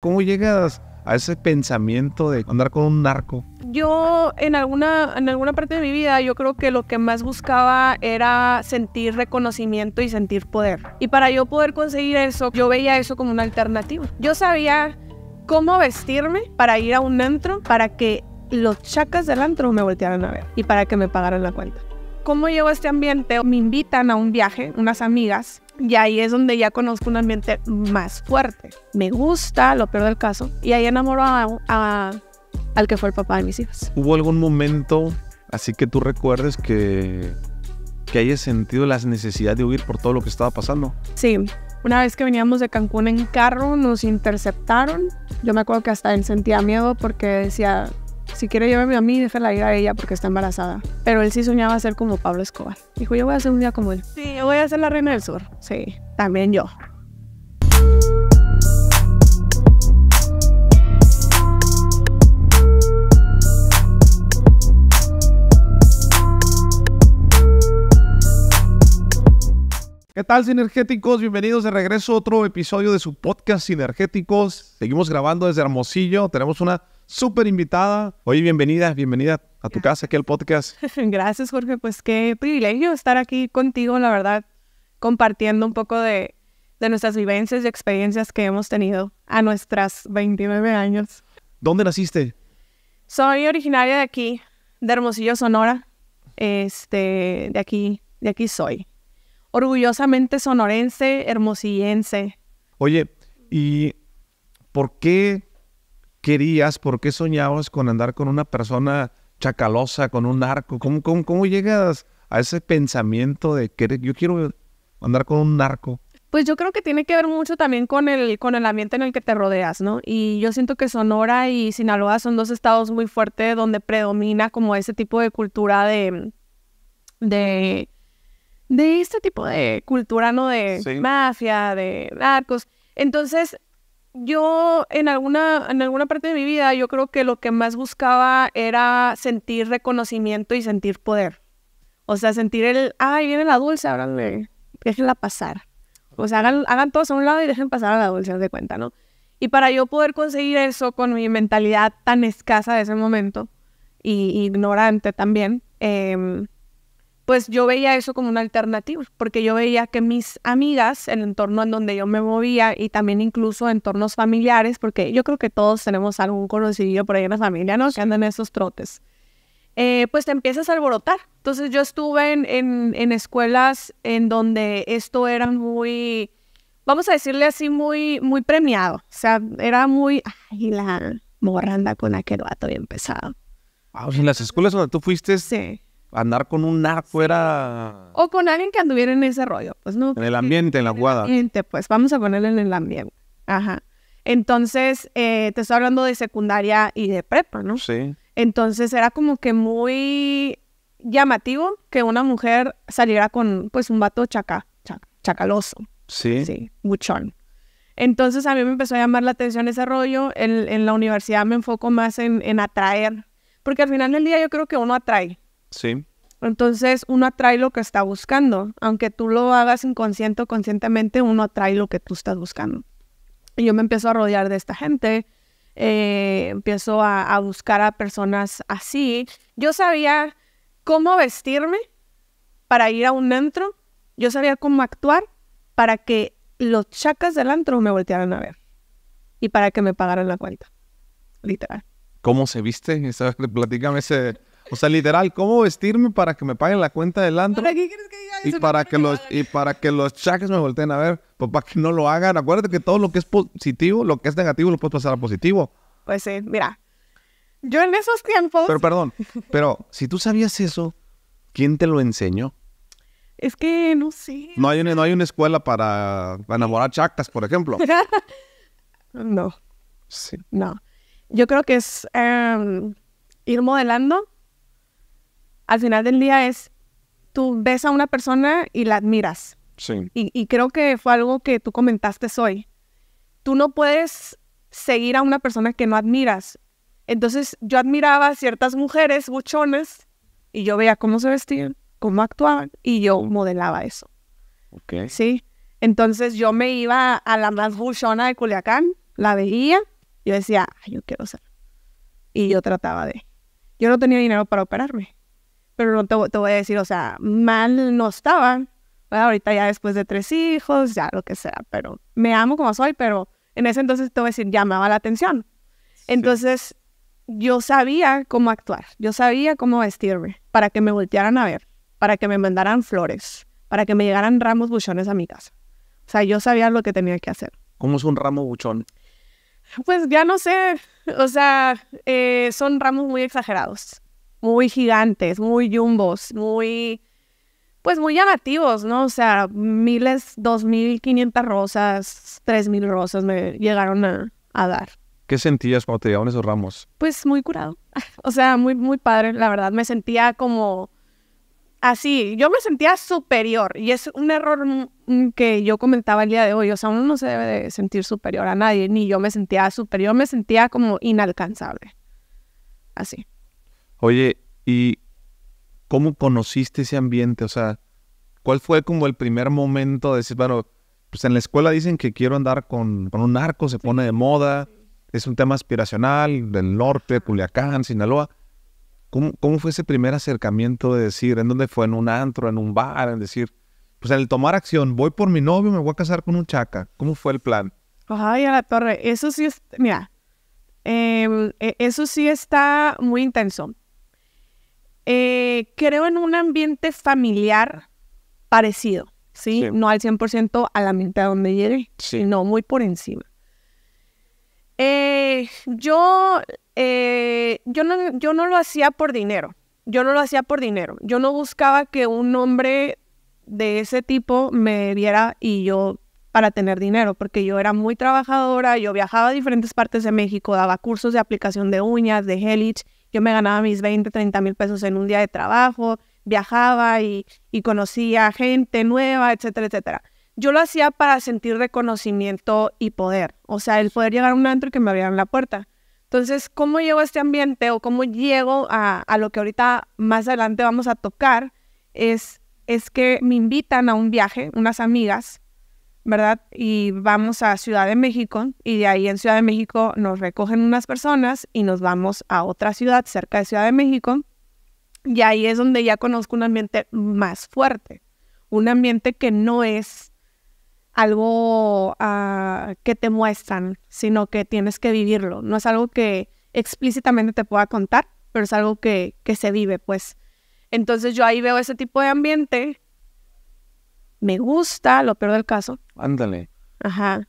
¿Cómo llegas a ese pensamiento de andar con un narco? Yo en alguna, en alguna parte de mi vida yo creo que lo que más buscaba era sentir reconocimiento y sentir poder. Y para yo poder conseguir eso, yo veía eso como una alternativa. Yo sabía cómo vestirme para ir a un antro, para que los chacas del antro me voltearan a ver y para que me pagaran la cuenta. ¿Cómo llego a este ambiente? Me invitan a un viaje, unas amigas, y ahí es donde ya conozco un ambiente más fuerte. Me gusta, lo peor del caso. Y ahí enamoro a, al que fue el papá de mis hijas. ¿Hubo algún momento así que tú recuerdes que, que hayas sentido las necesidad de huir por todo lo que estaba pasando? Sí. Una vez que veníamos de Cancún en carro, nos interceptaron. Yo me acuerdo que hasta él sentía miedo porque decía, si quiere llevarme a mí, déjela ir a ella porque está embarazada. Pero él sí soñaba ser como Pablo Escobar. Dijo, yo voy a ser un día como él. Sí, yo voy a ser la reina del sur. Sí, también yo. ¿Qué tal, sinergéticos? Bienvenidos de regreso a otro episodio de su podcast Sinergéticos. Seguimos grabando desde Hermosillo. Tenemos una súper invitada. Oye, bienvenida, bienvenida a tu casa, aquí al podcast. Gracias, Jorge. Pues qué privilegio estar aquí contigo, la verdad, compartiendo un poco de, nuestras vivencias y experiencias que hemos tenido a nuestras 29 años. ¿Dónde naciste? Soy originaria de aquí, de Hermosillo, Sonora. Este, de aquí, de aquí soy. Orgullosamente sonorense, hermosillense. Oye, ¿y por qué querías, por qué soñabas con andar con una persona chacalosa, con un narco. ¿Cómo, llegas a ese pensamiento de que yo quiero andar con un narco? Pues yo creo que tiene que ver mucho también con el, con el ambiente en el que te rodeas, ¿no? Y yo siento que Sonora y Sinaloa son dos estados muy fuertes donde predomina como ese tipo de cultura de... de de este tipo de cultura, ¿no? De mafia, de narcos. Entonces, yo en alguna, en alguna parte de mi vida, yo creo que lo que más buscaba era sentir reconocimiento y sentir poder. O sea, sentir el, ay, viene la dulce, ahora déjenla pasar. O sea, hagan, hagan todos a un lado y dejen pasar a la dulce, de cuenta, ¿no? Y para yo poder conseguir eso con mi mentalidad tan escasa de ese momento y ignorante también, eh, pues yo veía eso como una alternativa, porque yo veía que mis amigas, el entorno en donde yo me movía y también incluso entornos familiares, porque yo creo que todos tenemos algún conocido por ahí en la familia, ¿no? Que andan esos trotes. Eh, pues te empiezas a alborotar. Entonces yo estuve en, en, escuelas en donde esto era muy, vamos a decirle así, muy, muy premiado. O sea, era muy, ay, la morranda con aquel vato bien pesado. Ah, en las escuelas donde tú fuiste. Sí andar con un afuera O con alguien que anduviera en ese rollo, pues no. En el ambiente, en la jugada. ambiente, pues vamos a ponerle en el ambiente. Ajá. Entonces, eh, te estoy hablando de secundaria y de prepa, ¿no? Sí. Entonces era como que muy llamativo que una mujer saliera con pues un vato chaca, chacaloso. Sí. Sí, Muchón. Entonces a mí me empezó a llamar la atención ese rollo. En, en la universidad me enfoco más en atraer, porque al final del día yo creo que uno atrae Sí. Entonces uno atrae lo que está buscando. Aunque tú lo hagas inconsciente o conscientemente, uno atrae lo que tú estás buscando. Y yo me empiezo a rodear de esta gente, eh, empiezo a, buscar a personas así. Yo sabía cómo vestirme para ir a un antro, yo sabía cómo actuar para que los chacas del antro me voltearan a ver y para que me pagaran la cuenta, literal. ¿Cómo se viste? Platícame ese... O sea, literal, ¿cómo vestirme para que me paguen la cuenta del antro? ¿Para qué crees que diga eso? Y para que, los, y para que los me volteen a ver, pues para que no lo hagan. Acuérdate que todo lo que es positivo, lo que es negativo, lo puedes pasar a positivo. Pues sí, mira. Yo en esos tiempos. Pero perdón, pero si tú sabías eso, ¿quién te lo enseñó? Es que no sé. No hay una, no hay una escuela para enamorar chactas, por ejemplo. no. Sí. No. Yo creo que es em, ir modelando al final del día es, tú ves a una persona y la admiras. Sí. Y, creo que fue algo que tú comentaste hoy. Tú no puedes seguir a una persona que no admiras. Entonces yo admiraba a ciertas mujeres buchones y yo veía cómo se vestían, cómo actuaban y yo modelaba eso. Okay. Sí. Entonces yo me iba a la más buchona de Culiacán, la veía, yo decía, yo quiero ser. Y yo trataba de. Yo no tenía dinero para operarme pero te, voy a decir, o sea, mal no estaba. ahorita ya después de tres hijos, ya lo que sea, pero me amo como soy, pero en ese entonces te voy a decir, llamaba la atención. Entonces, yo sabía cómo actuar, yo sabía cómo vestirme para que me voltearan a ver, para que me mandaran flores, para que me llegaran ramos buchones a mi casa. O sea, yo sabía lo que tenía que hacer. ¿Cómo es un ramo buchón? Pues ya no sé, o sea, eh, son ramos muy exagerados muy gigantes, muy jumbos, muy, pues muy llamativos, ¿no? O sea, miles, dos mil quinientas rosas, tres mil rosas me llegaron a, dar. ¿Qué sentías cuando te llevaban esos ramos? Pues muy curado. O sea, muy, muy padre, la verdad. Me sentía como así. Yo me sentía superior. Y es un error que yo comentaba el día de hoy. O sea, uno no se debe de sentir superior a nadie. Ni yo me sentía superior. Me sentía como inalcanzable. Así. Oye, ¿y cómo conociste ese ambiente? O sea, ¿cuál fue como el primer momento de decir, bueno, pues en la escuela dicen que quiero andar con, un arco, se pone de moda, es un tema aspiracional del norte, Culiacán, Sinaloa. ¿Cómo, fue ese primer acercamiento de decir, en dónde fue, en un antro, en un bar, en decir, pues en el tomar acción, voy por mi novio, me voy a casar con un chaca? ¿Cómo fue el plan? Ay, a la torre, eso sí es, mira, em, e, eso sí está muy intenso. Eh, creo en un ambiente familiar parecido, ¿sí? No al 100% a la a donde llegué, sino muy por encima. Eh, yo, eh, yo, no, yo no lo hacía por dinero, yo no lo hacía por dinero, yo no buscaba que un hombre de ese tipo me viera y yo para tener dinero, porque yo era muy trabajadora, yo viajaba a diferentes partes de México, daba cursos de aplicación de uñas, de helich, yo me ganaba mis 20, 30 mil pesos en un día de trabajo, viajaba y, conocía gente nueva, etcétera, etcétera. Yo lo hacía para sentir reconocimiento y poder, o sea, el poder llegar a un antro y que me abrieran la puerta. Entonces, ¿cómo llego a este ambiente o cómo llego a, lo que ahorita más adelante vamos a tocar? Es, es que me invitan a un viaje, unas amigas, ¿verdad? Y vamos a Ciudad de México y de ahí en Ciudad de México nos recogen unas personas y nos vamos a otra ciudad cerca de Ciudad de México y ahí es donde ya conozco un ambiente más fuerte, un ambiente que no es algo ah, que te muestran, sino que tienes que vivirlo. No es algo que explícitamente te pueda contar, pero es algo que, que se vive, pues. Entonces yo ahí veo ese tipo de ambiente me gusta, lo peor del caso. Ándale. Ajá.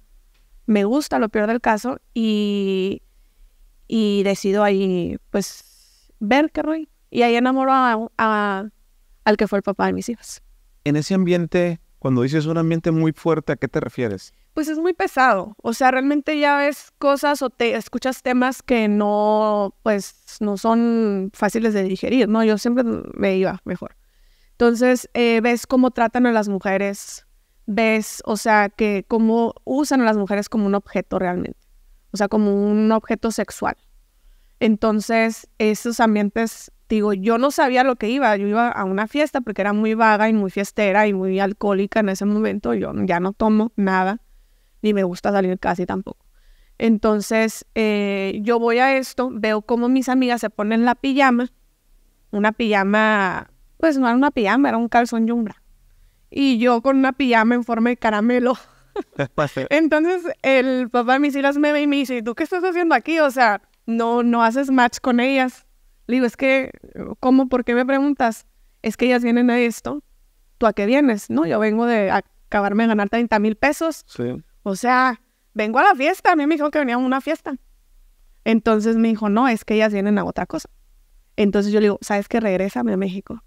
Me gusta, lo peor del caso, y, y decido ahí, pues, ver qué rollo. Y ahí enamoro a, al que fue el papá de mis hijas. En ese ambiente, cuando dices un ambiente muy fuerte, ¿a qué te refieres? Pues es muy pesado. O sea, realmente ya ves cosas o te escuchas temas que no, pues, no son fáciles de digerir, ¿no? Yo siempre me iba mejor. Entonces, eh, ves cómo tratan a las mujeres, ves, o sea, que cómo usan a las mujeres como un objeto realmente, o sea, como un objeto sexual. Entonces, esos ambientes, digo, yo no sabía lo que iba, yo iba a una fiesta porque era muy vaga y muy fiestera y muy alcohólica en ese momento, yo ya no tomo nada, ni me gusta salir casi tampoco. Entonces, eh, yo voy a esto, veo cómo mis amigas se ponen la pijama, una pijama pues no era una pijama, era un calzón yumbra. Y yo con una pijama en forma de caramelo. Entonces el papá de mis hijas me ve y me dice, ¿tú qué estás haciendo aquí? O sea, no, no haces match con ellas. Le digo, es que, ¿cómo? ¿Por qué me preguntas? Es que ellas vienen a esto. ¿Tú a qué vienes? No, yo vengo de acabarme de ganar 30 mil pesos. O sea, vengo a la fiesta. A mí me dijo que venía a una fiesta. Entonces me dijo, no, es que ellas vienen a otra cosa. Entonces yo le digo, ¿sabes qué? Regrésame a México.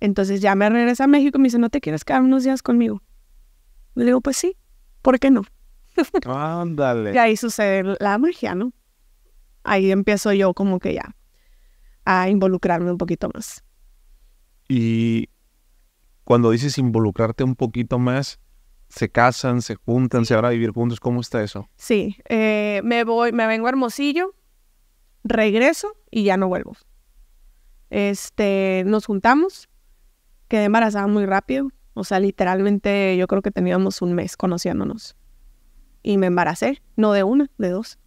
Entonces ya me regresé a México y me dice, ¿no te quieres quedar unos días conmigo? Le digo, pues sí, ¿por qué no? Ándale. y ahí sucede la magia, ¿no? Ahí empiezo yo como que ya a involucrarme un poquito más. Y cuando dices involucrarte un poquito más, se casan, se juntan, se van a vivir juntos, ¿cómo está eso? Sí, eh, me voy, me vengo a Hermosillo, regreso y ya no vuelvo. Este, nos juntamos, quedé embarazada muy rápido. O sea, literalmente yo creo que teníamos un mes conociéndonos. Y me embaracé, no de una, de dos.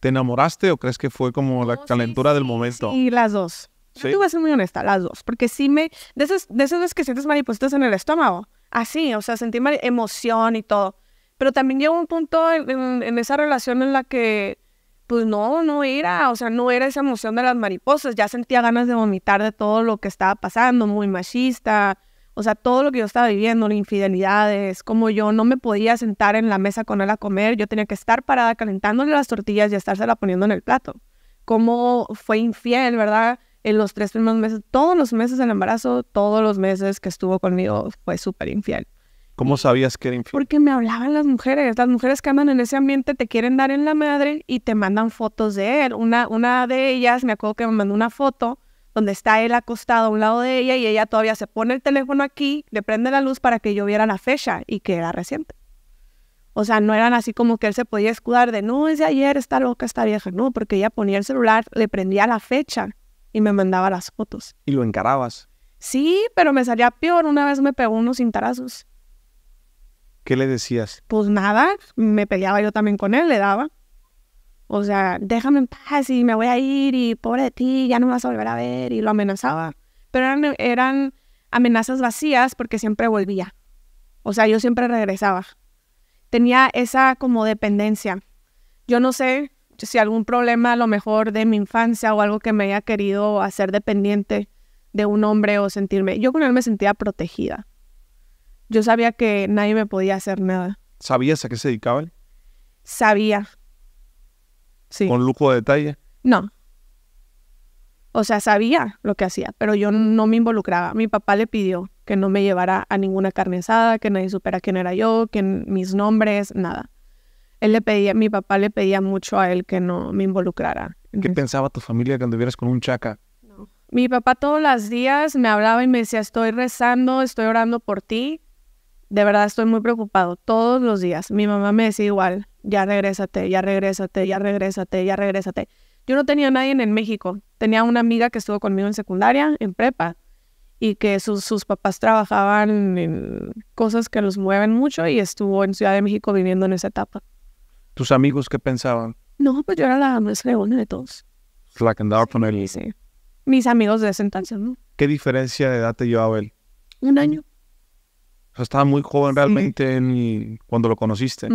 ¿Te enamoraste o crees que fue como la calentura del momento? Sí, las dos. Yo te voy a ser muy honesta, las dos. Porque sí me. De esas, de veces que sientes maripositas en el estómago. Así, o sea, sentí emoción y todo. Pero también llegó un punto en esa relación en la que pues no, no era, o sea, no era esa emoción de las mariposas, ya sentía ganas de vomitar de todo lo que estaba pasando, muy machista, o sea, todo lo que yo estaba viviendo, infidelidades, como yo no me podía sentar en la mesa con él a comer, yo tenía que estar parada calentándole las tortillas y estársela poniendo en el plato. como fue infiel, ¿verdad? En los tres primeros meses, todos los meses del embarazo, todos los meses que estuvo conmigo fue súper infiel. ¿Cómo sabías que era infiel? Porque me hablaban las mujeres. Las mujeres que andan en ese ambiente te quieren dar en la madre y te mandan fotos de él. Una, una de ellas, me acuerdo que me mandó una foto donde está él acostado a un lado de ella y ella todavía se pone el teléfono aquí, le prende la luz para que yo viera la fecha y que era reciente. O sea, no eran así como que él se podía escudar de, no, es de ayer, está loca está vieja. No, porque ella ponía el celular, le prendía la fecha y me mandaba las fotos. ¿Y lo encarabas? Sí, pero me salía peor. Una vez me pegó unos cintarazos. ¿Qué le decías? Pues nada, me peleaba yo también con él, le daba. O sea, déjame en paz y me voy a ir y pobre de ti, ya no me vas a volver a ver y lo amenazaba. Pero eran, amenazas vacías porque siempre volvía. O sea, yo siempre regresaba. Tenía esa como dependencia. Yo no sé si algún problema a lo mejor de mi infancia o algo que me haya querido hacer dependiente de un hombre o sentirme. Yo con él me sentía protegida. Yo sabía que nadie me podía hacer nada. ¿Sabías a qué se él? Sabía. Sí. ¿Con lujo de detalle? No. O sea, sabía lo que hacía, pero yo no me involucraba. Mi papá le pidió que no me llevara a ninguna carne que nadie supiera quién era yo, que mis nombres, nada. Él le pedía, mi papá le pedía mucho a él que no me involucrara. ¿Qué pensaba tu familia cuando vieras con un chaca? Mi papá todos los días me hablaba y me decía, estoy rezando, estoy orando por ti, de verdad estoy muy preocupado todos los días. Mi mamá me decía igual, ya regrésate, ya regrésate, ya regrésate, ya regrésate. Yo no tenía nadie en México. Tenía una amiga que estuvo conmigo en secundaria, en prepa, y que sus, sus papás trabajaban en cosas que los mueven mucho y estuvo en Ciudad de México viviendo en esa etapa. ¿Tus amigos qué pensaban? No, pues yo era la más leona de todos. Pues la Sí. Mis amigos de ese entonces, ¿no? ¿Qué diferencia de edad te llevaba él? Un año sea, estaba muy joven realmente cuando lo conociste.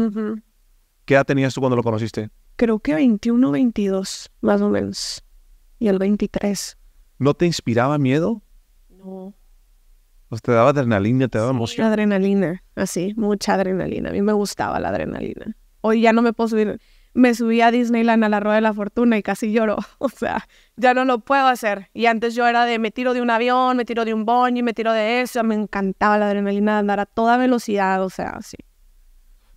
¿Qué edad tenías tú cuando lo conociste? Creo que 21, 22, más o menos. Y el 23. ¿No te inspiraba miedo? No. Pues te daba adrenalina, te daba sí, emoción. Adrenalina, así, mucha adrenalina. A mí me gustaba la adrenalina. Hoy ya no me puedo subir me subí a Disneyland a la Rueda de la Fortuna y casi lloro. O sea, ya no lo puedo hacer. Y antes yo era de me tiro de un avión, me tiro de un boni, me tiro de eso. Me encantaba la adrenalina de andar a toda velocidad, o sea, sí.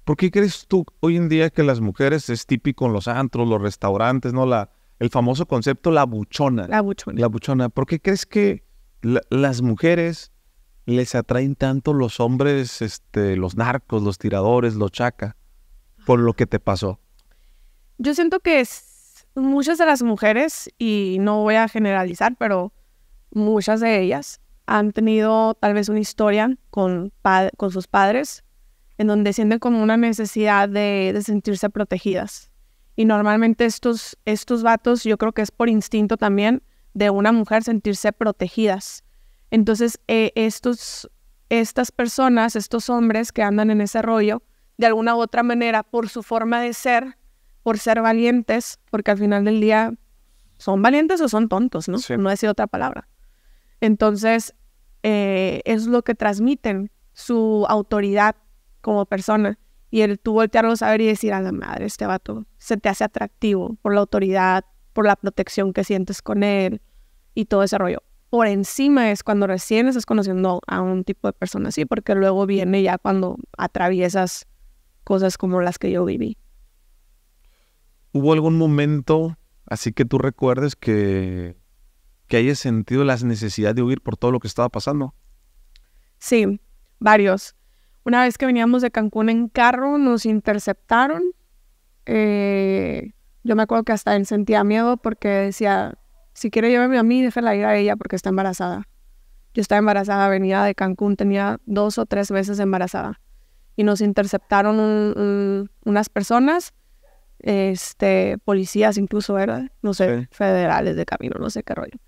¿Por qué crees tú hoy en día que las mujeres es típico en los antros, los restaurantes, no la el famoso concepto la buchona? La buchona. La buchona. ¿Por qué crees que las mujeres les atraen tanto los hombres, este, los narcos, los tiradores, los chaca, por lo que te pasó? yo siento que muchas de las mujeres, y no voy a generalizar, pero muchas de ellas han tenido tal vez una historia con, sus padres en donde sienten como una necesidad de, sentirse protegidas. Y normalmente estos, estos vatos, yo creo que es por instinto también de una mujer sentirse protegidas. Entonces, eh, estos, estas personas, estos hombres que andan en ese rollo, de alguna u otra manera, por su forma de ser, por ser valientes, porque al final del día son valientes o son tontos, ¿no? es No decir otra palabra. Entonces, eh, es lo que transmiten su autoridad como persona. Y el tú voltearlo a ver y decir, a la madre, este vato se te hace atractivo por la autoridad, por la protección que sientes con él y todo ese rollo. Por encima es cuando recién estás conociendo a un tipo de persona así, porque luego viene ya cuando atraviesas cosas como las que yo viví. ¿Hubo algún momento, así que tú recuerdes, que, que hayas sentido la necesidad de huir por todo lo que estaba pasando? Sí, varios. Una vez que veníamos de Cancún en carro, nos interceptaron. Eh, yo me acuerdo que hasta él sentía miedo porque decía, si quiere llevarme a mí, déjela ir a ella porque está embarazada. Yo estaba embarazada, venía de Cancún, tenía dos o tres veces embarazada. Y nos interceptaron unas personas este, policías incluso, ¿verdad? No sé, federales de camino, no sé qué rollo.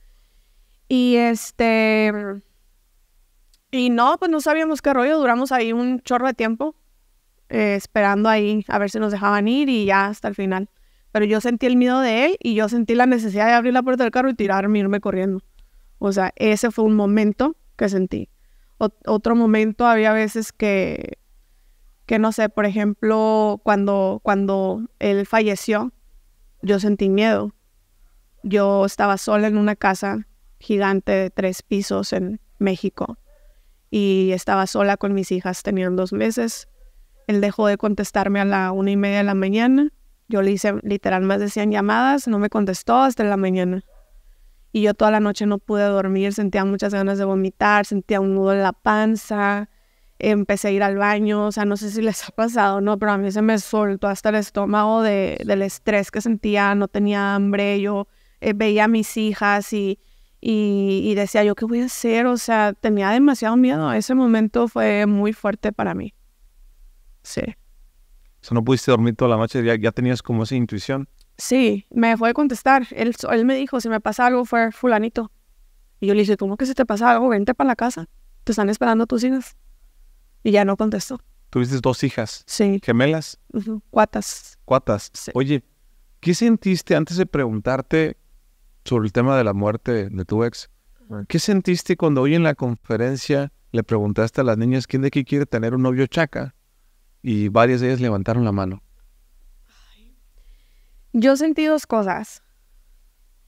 Y este, y no, pues no sabíamos qué rollo, duramos ahí un chorro de tiempo eh, esperando ahí a ver si nos dejaban ir y ya hasta el final. Pero yo sentí el miedo de él y yo sentí la necesidad de abrir la puerta del carro y tirarme, e irme corriendo. O sea, ese fue un momento que sentí. otro momento había veces que que no sé, por ejemplo, cuando, cuando él falleció, yo sentí miedo. Yo estaba sola en una casa gigante de tres pisos en México y estaba sola con mis hijas, tenían dos meses. Él dejó de contestarme a la una y media de la mañana. Yo le hice literal más de 100 llamadas, no me contestó hasta la mañana. Y yo toda la noche no pude dormir, sentía muchas ganas de vomitar, sentía un nudo en la panza, empecé a ir al baño, o sea, no sé si les ha pasado, ¿no? Pero a mí se me soltó hasta el estómago del estrés que sentía, no tenía hambre, yo eh, veía a mis hijas y, y, decía, ¿yo qué voy a hacer? O sea, tenía demasiado miedo, ese momento fue muy fuerte para mí. Sí. O no pudiste dormir toda la noche, ya, tenías como esa intuición. Sí, me fue a contestar, él, él me dijo, si me pasa algo fue fulanito. Y yo le dije, ¿cómo que si te pasa algo? Vente para la casa, te están esperando tus hijas. Y ya no contestó. Tuviste dos hijas. Sí. Gemelas. Cuatas. Cuatas. Oye, ¿qué sentiste antes de preguntarte sobre el tema de la muerte de tu ex? ¿Qué sentiste cuando hoy en la conferencia le preguntaste a las niñas quién de aquí quiere tener un novio chaca? Y varias de ellas levantaron la mano. Yo sentí dos cosas.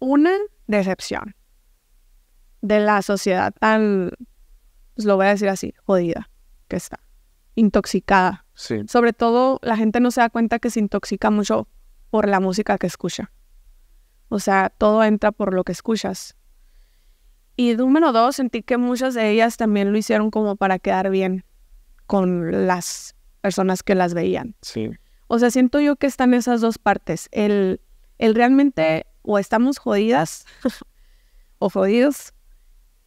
Una, decepción de la sociedad tan, pues lo voy a decir así, jodida que está intoxicada. Sobre todo la gente no se da cuenta que se intoxica mucho por la música que escucha. O sea, todo entra por lo que escuchas. Y número dos, sentí que muchas de ellas también lo hicieron como para quedar bien con las personas que las veían. Sí. O sea, siento yo que están esas dos partes. El, el realmente o estamos jodidas o jodidos,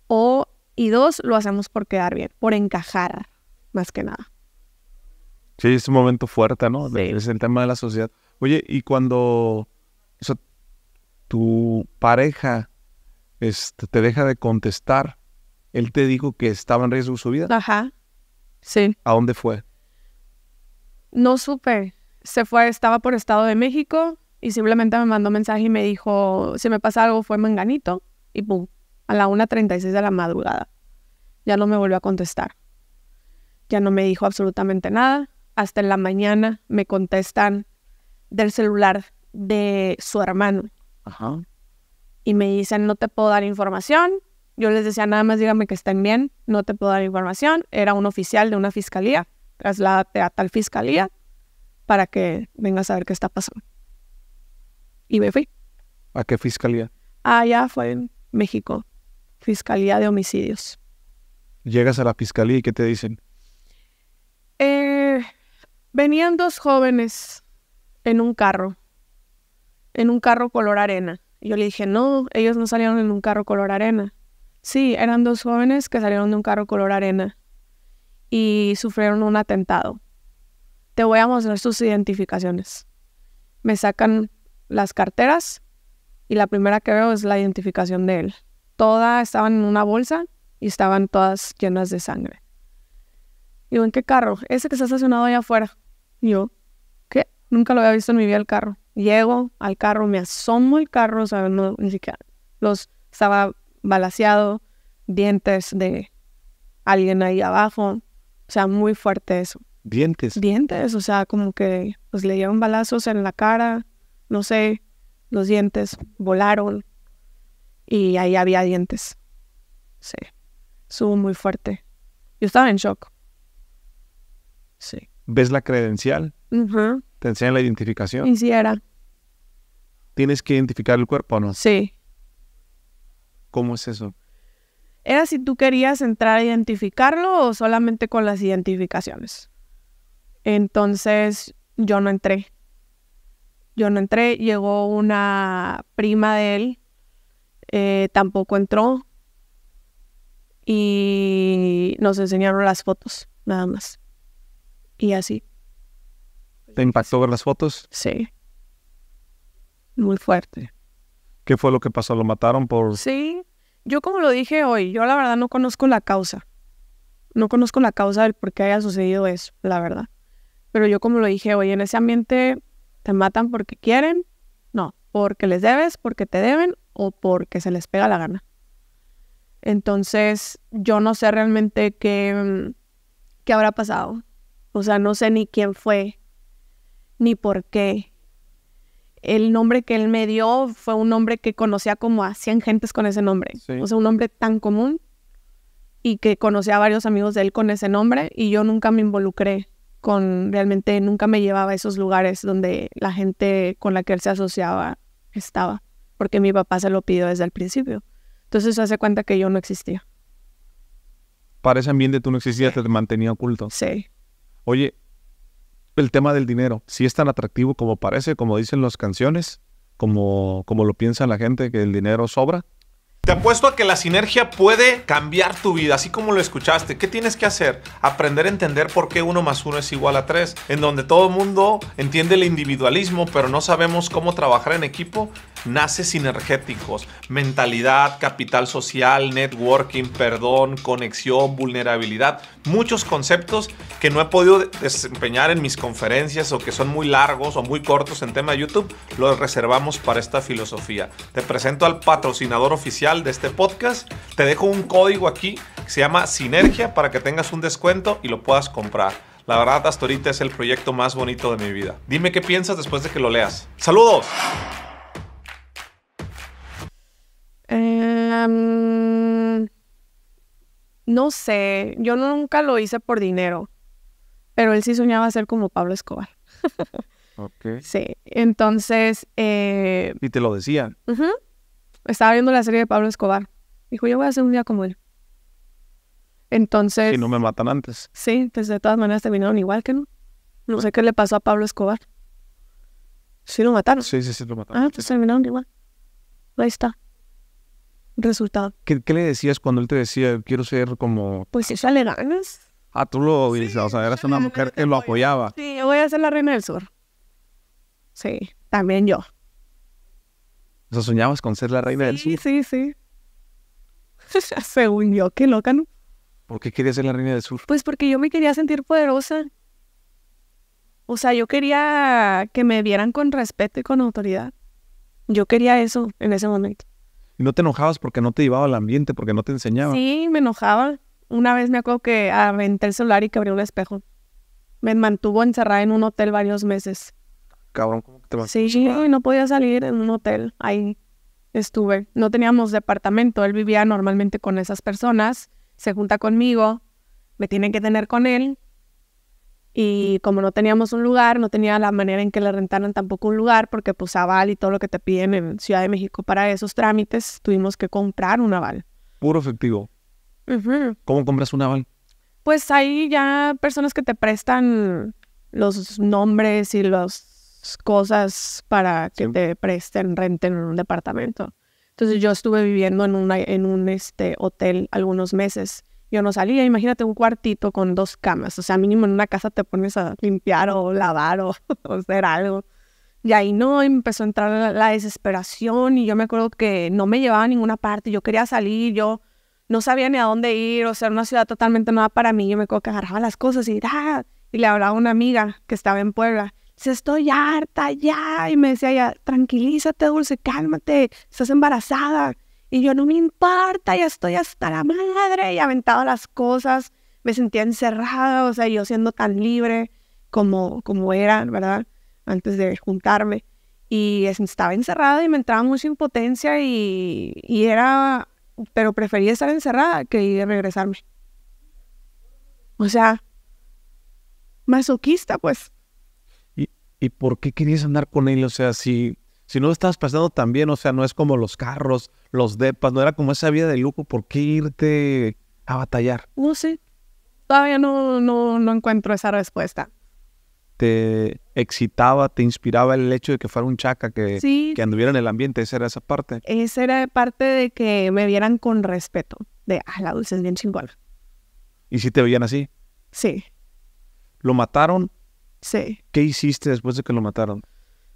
o y dos, lo hacemos por quedar bien, por encajar más que nada. Sí, es un momento fuerte, ¿no? De Es el tema de la sociedad. Oye, y cuando tu pareja este, te deja de contestar, él te dijo que estaba en riesgo su vida. Ajá. Sí. ¿A dónde fue? No supe. Se fue, estaba por Estado de México y simplemente me mandó mensaje y me dijo, si me pasa algo fue Menganito. Y pum, a la 1.36 de la madrugada. Ya no me volvió a contestar ya no me dijo absolutamente nada. Hasta en la mañana me contestan del celular de su hermano. Ajá. Y me dicen, no te puedo dar información. Yo les decía, nada más dígame que estén bien, no te puedo dar información. Era un oficial de una fiscalía. Trasládate a tal fiscalía para que vengas a ver qué está pasando. Y me fui. ¿A qué fiscalía? Ah, ya fue en México. Fiscalía de Homicidios. Llegas a la fiscalía y ¿qué te dicen? Venían dos jóvenes en un carro, en un carro color arena. Y yo le dije, no, ellos no salieron en un carro color arena. Sí, eran dos jóvenes que salieron de un carro color arena y sufrieron un atentado. Te voy a mostrar sus identificaciones. Me sacan las carteras y la primera que veo es la identificación de él. Todas estaban en una bolsa y estaban todas llenas de sangre. Digo, ¿en qué carro? Ese que está estacionado allá afuera yo, ¿qué? Nunca lo había visto en mi vida el carro. Llego al carro, me asomo el carro, o sea, no, ni siquiera. Los, estaba balaseado, dientes de alguien ahí abajo. O sea, muy fuerte eso. ¿Dientes? Dientes, o sea, como que pues, le dieron balazos en la cara, no sé, los dientes volaron y ahí había dientes. Sí, subo muy fuerte. Yo estaba en shock. Sí ves la credencial, te enseñan la identificación. Y era. ¿Tienes que identificar el cuerpo o no? Sí. ¿Cómo es eso? ¿Era si tú querías entrar a identificarlo o solamente con las identificaciones? Entonces yo no entré. Yo no entré, llegó una prima de él, eh, tampoco entró y nos enseñaron las fotos, nada más y así. ¿Te impactó ver las fotos? Sí. Muy fuerte. ¿Qué fue lo que pasó? ¿Lo mataron por...? Sí. Yo como lo dije hoy, yo la verdad no conozco la causa. No conozco la causa del por qué haya sucedido eso, la verdad. Pero yo como lo dije hoy, en ese ambiente te matan porque quieren, no, porque les debes, porque te deben o porque se les pega la gana. Entonces, yo no sé realmente qué, qué habrá pasado. O sea, no sé ni quién fue, ni por qué. El nombre que él me dio fue un nombre que conocía como a 100 gentes con ese nombre. O sea, un nombre tan común y que conocía a varios amigos de él con ese nombre y yo nunca me involucré con, realmente nunca me llevaba a esos lugares donde la gente con la que él se asociaba estaba, porque mi papá se lo pidió desde el principio. Entonces se hace cuenta que yo no existía. Para ese ambiente tú no existías, te mantenía oculto. Sí. Oye, el tema del dinero, si es tan atractivo como parece, como dicen las canciones, como, como lo piensa la gente, que el dinero sobra. Te apuesto a que la sinergia puede cambiar tu vida, así como lo escuchaste. ¿Qué tienes que hacer? Aprender a entender por qué uno más uno es igual a tres. En donde todo el mundo entiende el individualismo, pero no sabemos cómo trabajar en equipo nace sinergéticos, mentalidad, capital social, networking, perdón, conexión, vulnerabilidad, muchos conceptos que no he podido desempeñar en mis conferencias o que son muy largos o muy cortos en tema de YouTube, los reservamos para esta filosofía. Te presento al patrocinador oficial de este podcast, te dejo un código aquí que se llama Sinergia para que tengas un descuento y lo puedas comprar. La verdad, hasta ahorita es el proyecto más bonito de mi vida. Dime qué piensas después de que lo leas. ¡Saludos! Em, no sé, yo nunca lo hice por dinero, pero él sí soñaba ser como Pablo Escobar. ok. Sí, entonces... Eh, y te lo decían. Estaba viendo la serie de Pablo Escobar. Dijo, yo voy a ser un día como él. Entonces... Si no me matan antes. Sí, entonces pues de todas maneras terminaron igual que no. No sé qué le pasó a Pablo Escobar. Sí lo mataron. Sí, sí, sí lo mataron. Ah, pues terminaron igual. Ahí está resultado. ¿Qué, le decías cuando él te decía, quiero ser como... Pues le ganas. Ah, tú lo dices, o sea, eras una mujer que lo apoyaba. Sí, yo voy a ser la reina del sur. Sí, también yo. O sea, soñabas con ser la reina del sur. Sí, sí, sí. Según yo, qué loca, ¿no? ¿Por qué querías ser la reina del sur? Pues porque yo me quería sentir poderosa. O sea, yo quería que me vieran con respeto y con autoridad. Yo quería eso en ese momento. Y no te enojabas porque no te llevaba al ambiente, porque no te enseñaba. Sí, me enojaba. Una vez me acuerdo que aventé el celular y quebré un espejo. Me mantuvo encerrada en un hotel varios meses. Cabrón, ¿cómo que te mantuvo? Sí, no podía salir en un hotel. Ahí estuve. No teníamos departamento. Él vivía normalmente con esas personas. Se junta conmigo. Me tienen que tener con él y como no teníamos un lugar, no tenía la manera en que le rentaran tampoco un lugar, porque pues aval y todo lo que te piden en Ciudad de México para esos trámites, tuvimos que comprar un aval. Puro efectivo. ¿Cómo compras un aval? Pues hay ya personas que te prestan los nombres y las cosas para que te presten, renten un departamento. Entonces yo estuve viviendo en, en un este, hotel algunos meses yo no salía. Imagínate un cuartito con dos camas. O sea, mínimo en una casa te pones a limpiar o lavar o, hacer algo. Y ahí no, empezó a entrar la, desesperación y yo me acuerdo que no me llevaba a ninguna parte. Yo quería salir, yo no sabía ni a dónde ir. O sea, una ciudad totalmente nueva para mí. Yo me acuerdo que agarraba las cosas y, ¡ah! y le hablaba a una amiga que estaba en Puebla. Se estoy harta ya. Y me decía ya, tranquilízate, Dulce, cálmate, estás embarazada. Y yo no me importa, ya estoy hasta la madre y aventado las cosas. Me sentía encerrada, o sea, yo siendo tan libre como, como era, ¿verdad? Antes de juntarme. Y estaba encerrada y me entraba mucha impotencia y, y era, pero prefería estar encerrada que ir a regresarme. O sea, masoquista, pues. ¿Y, ¿Y por qué querías andar con él? O sea, si si no lo estabas pasando tan bien, o sea, no es como los carros, los depas, no era como esa vida de lujo, ¿por qué irte a batallar? No sé, todavía no, no, no encuentro esa respuesta. ¿Te excitaba, te inspiraba el hecho de que fuera un chaca, que, que anduviera en el ambiente? Esa era esa parte. Esa era parte de que me vieran con respeto, de, ah, la dulce es bien chingual. ¿Y si te veían así? Sí. ¿Lo mataron? Sí. ¿Qué hiciste después de que lo mataron?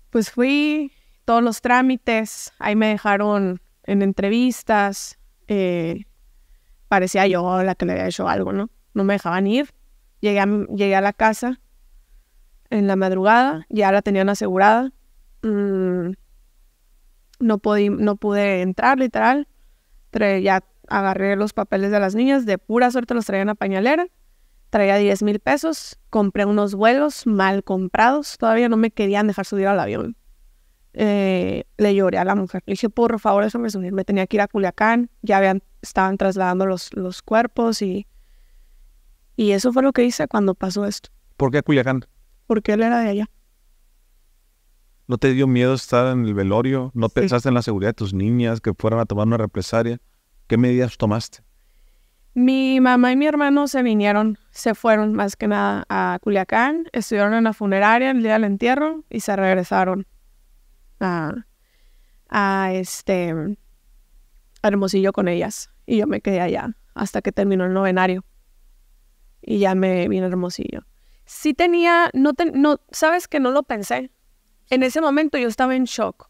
Pues fui, todos los trámites, ahí me dejaron en entrevistas, eh, parecía yo la que le había hecho algo, ¿no? No me dejaban ir, llegué a, la casa en la madrugada, ya la tenían asegurada, mm, no, pude entrar literal, ya agarré los papeles de las niñas, de pura suerte los traían a pañalera, traía 10 mil pesos, compré unos vuelos mal comprados, todavía no me querían dejar subir al avión. Eh, le lloré a la mujer. Le dije, por favor, eso me subir. Me tenía que ir a Culiacán. Ya habían, estaban trasladando los, los cuerpos y, y eso fue lo que hice cuando pasó esto. ¿Por qué a Culiacán? Porque él era de allá. ¿No te dio miedo estar en el velorio? ¿No pensaste en la seguridad de tus niñas que fueran a tomar una represalia? ¿Qué medidas tomaste? Mi mamá y mi hermano se vinieron, se fueron más que nada a Culiacán, estuvieron en la funeraria el día del entierro y se regresaron a, a este mm, Hermosillo con ellas y yo me quedé allá hasta que terminó el novenario y ya me vine Hermosillo. Sí tenía, no, te, no, sabes que no lo pensé. En ese momento yo estaba en shock.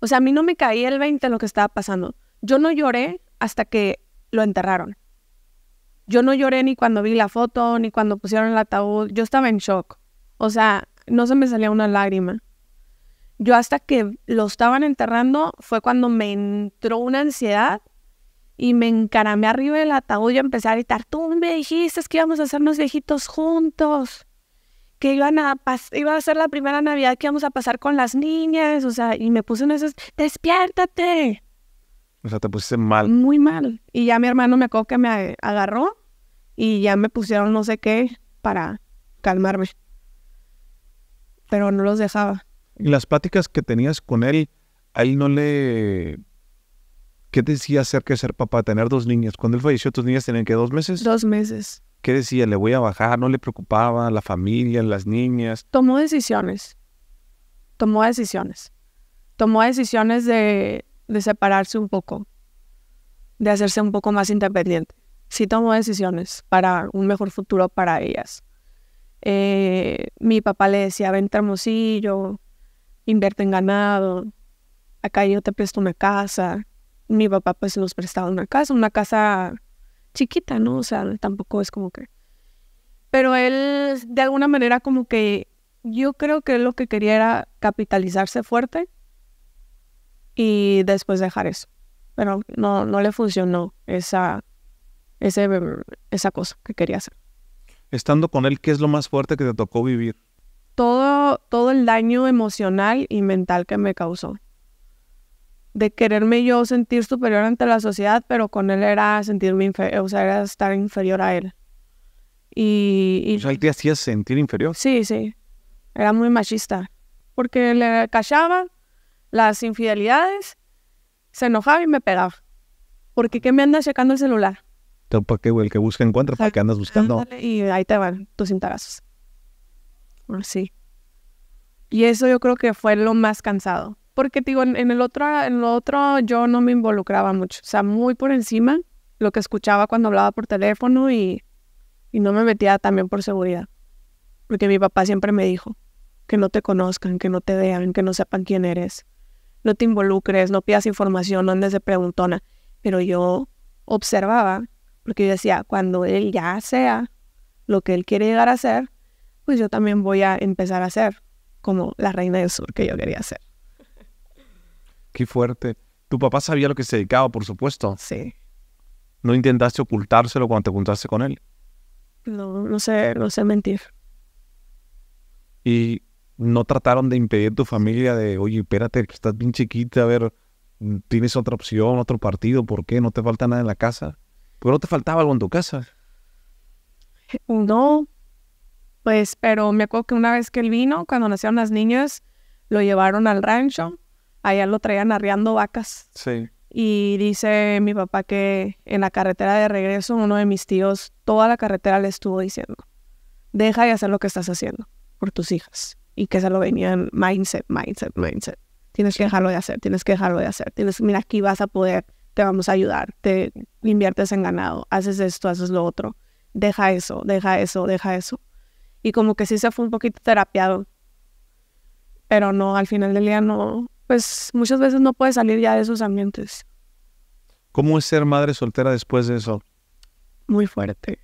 O sea, a mí no me caía el 20 lo que estaba pasando. Yo no lloré hasta que lo enterraron. Yo no lloré ni cuando vi la foto, ni cuando pusieron el ataúd. Yo estaba en shock. O sea, no se me salía una lágrima. Yo hasta que lo estaban enterrando fue cuando me entró una ansiedad y me encaramé arriba del ataúd y empecé a gritar, tú me dijiste que íbamos a hacernos viejitos juntos, que iban a iba a ser la primera Navidad que íbamos a pasar con las niñas, o sea, y me puse en esas, despiértate. O sea, te pusiste mal. Muy mal. Y ya mi hermano me acuerdo que me agarró y ya me pusieron no sé qué para calmarme. Pero no los dejaba. Y las pláticas que tenías con él, a él no le... ¿Qué decía hacer que ser papá, tener dos niñas? Cuando él falleció, tus niñas tenían que dos meses. Dos meses. ¿Qué decía? ¿Le voy a bajar? ¿No le preocupaba? ¿La familia? ¿Las niñas? Tomó decisiones. Tomó decisiones. Tomó decisiones de, de separarse un poco, de hacerse un poco más independiente. Sí tomó decisiones para un mejor futuro para ellas. Eh, mi papá le decía, vente hermosillo, invierte en ganado, acá yo te presto una casa. Mi papá pues nos prestaba una casa, una casa chiquita, ¿no? O sea, tampoco es como que... Pero él de alguna manera como que yo creo que lo que quería era capitalizarse fuerte y después dejar eso. Pero no, no le funcionó esa, esa cosa que quería hacer. Estando con él, ¿qué es lo más fuerte que te tocó vivir? todo, todo el daño emocional y mental que me causó. De quererme yo sentir superior ante la sociedad, pero con él era sentirme inferior, o sea, era estar inferior a él. Y, y... te hacía sentir inferior. Sí, sí. Era muy machista. Porque le callaba las infidelidades, se enojaba y me pegaba. Porque ¿qué me andas checando el celular? ¿Para qué, El que busca encuentra, ¿para qué andas buscando? Y ahí te van tus cintarazos sí. Y eso yo creo que fue lo más cansado. Porque digo, en, el otro, en el otro yo no me involucraba mucho. O sea, muy por encima lo que escuchaba cuando hablaba por teléfono y, y no me metía también por seguridad. Porque mi papá siempre me dijo que no te conozcan, que no te vean, que no sepan quién eres. No te involucres, no pidas información, no andes de preguntona. Pero yo observaba, porque yo decía, cuando él ya sea lo que él quiere llegar a ser, pues yo también voy a empezar a ser como la reina del sur que yo quería ser. Qué fuerte. Tu papá sabía lo que se dedicaba, por supuesto. Sí. ¿No intentaste ocultárselo cuando te juntaste con él? No, no sé, no sé mentir. ¿Y no trataron de impedir tu familia de, oye, espérate, que estás bien chiquita, a ver, tienes otra opción, otro partido, ¿por qué? ¿No te falta nada en la casa? ¿Por qué no te faltaba algo en tu casa? No, pues, pero me acuerdo que una vez que él vino, cuando nacieron las niñas, lo llevaron al rancho. Allá lo traían arriando vacas. Sí. Y dice mi papá que en la carretera de regreso, uno de mis tíos, toda la carretera le estuvo diciendo, deja de hacer lo que estás haciendo por tus hijas. Y que se lo venían mindset, mindset, mindset. Tienes que dejarlo de hacer, tienes que dejarlo de hacer. Tienes, mira, aquí vas a poder, te vamos a ayudar, te inviertes en ganado, haces esto, haces lo otro. Deja eso, deja eso, deja eso y como que sí se fue un poquito terapiado. Pero no, al final del día no, pues muchas veces no puedes salir ya de esos ambientes. ¿Cómo es ser madre soltera después de eso? Muy fuerte.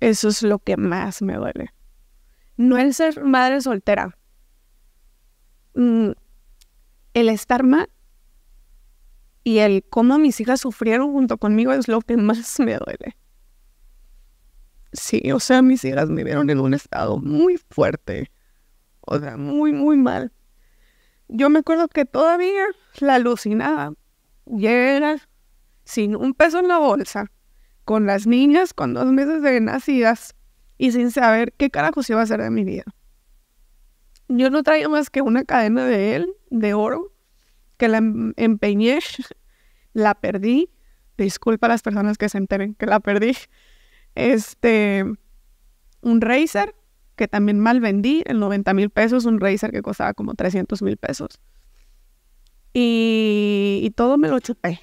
Eso es lo que más me duele. No el ser madre soltera. Mm, el estar mal y el cómo mis hijas sufrieron junto conmigo es lo que más me duele sí, o sea, mis hijas me vieron en un estado muy fuerte, o sea, muy, muy mal. Yo me acuerdo que todavía la alucinaba. Ya sin un peso en la bolsa, con las niñas con dos meses de nacidas y sin saber qué se iba a hacer de mi vida. Yo no traía más que una cadena de él, de oro, que la em-, empeñé, la perdí. Disculpa a las personas que se enteren que la perdí, este, un Razer, que también mal vendí, el 90 mil pesos, un Razer que costaba como 300 mil pesos. Y, y, todo me lo chupé.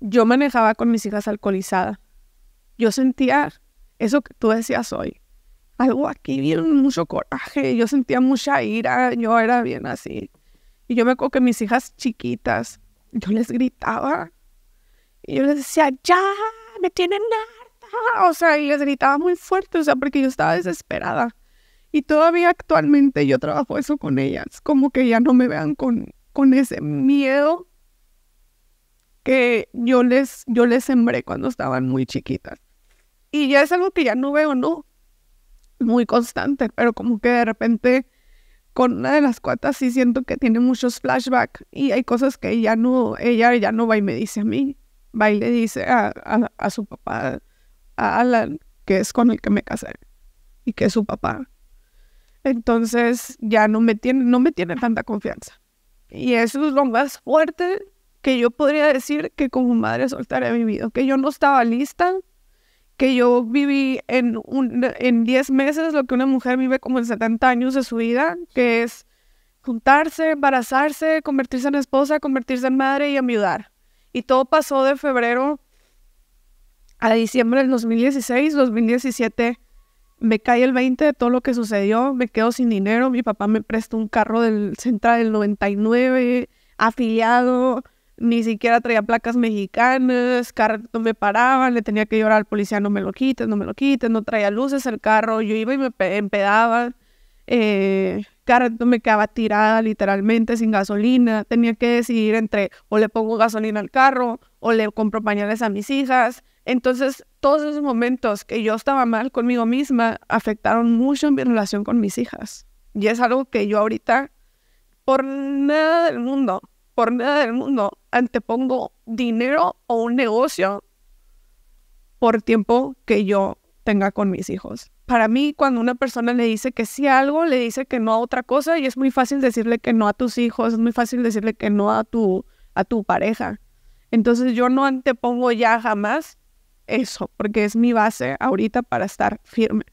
Yo manejaba con mis hijas alcoholizada. Yo sentía eso que tú decías hoy. Algo aquí, bien, mucho coraje. Yo sentía mucha ira. Yo era bien así. Y yo me acuerdo que mis hijas chiquitas, yo les gritaba. Y yo les decía, ya, me tienen nada o sea, y les gritaba muy fuerte, o sea, porque yo estaba desesperada. Y todavía actualmente yo trabajo eso con ellas, como que ya no me vean con, con ese miedo que yo les, yo les sembré cuando estaban muy chiquitas. Y ya es algo que ya no veo, ¿no? Muy constante, pero como que de repente con una de las cuatas sí siento que tiene muchos flashbacks y hay cosas que ella no, ella ya no va y me dice a mí, va y le dice a, a su papá, a Alan, que es con el que me casé y que es su papá. Entonces ya no me tiene, no me tiene tanta confianza. Y eso es lo más fuerte que yo podría decir que como madre soltera he vivido, que yo no estaba lista, que yo viví en, un, en 10 meses lo que una mujer vive como en 70 años de su vida, que es juntarse, embarazarse, convertirse en esposa, convertirse en madre y ayudar. Y todo pasó de febrero a diciembre del 2016, 2017, me cae el 20 de todo lo que sucedió, me quedo sin dinero, mi papá me prestó un carro del Central del 99, afiliado, ni siquiera traía placas mexicanas, carro no me paraban, le tenía que llorar al policía, no me lo quites, no me lo quites, no traía luces el carro, yo iba y me empedaba, eh, carro me quedaba tirada literalmente sin gasolina, tenía que decidir entre o le pongo gasolina al carro o le compro pañales a mis hijas, entonces, todos esos momentos que yo estaba mal conmigo misma afectaron mucho en mi relación con mis hijas. Y es algo que yo ahorita, por nada del mundo, por nada del mundo, antepongo dinero o un negocio por tiempo que yo tenga con mis hijos. Para mí, cuando una persona le dice que sí a algo, le dice que no a otra cosa y es muy fácil decirle que no a tus hijos, es muy fácil decirle que no a tu, a tu pareja. Entonces yo no antepongo ya jamás eso, porque es mi base ahorita para estar firme.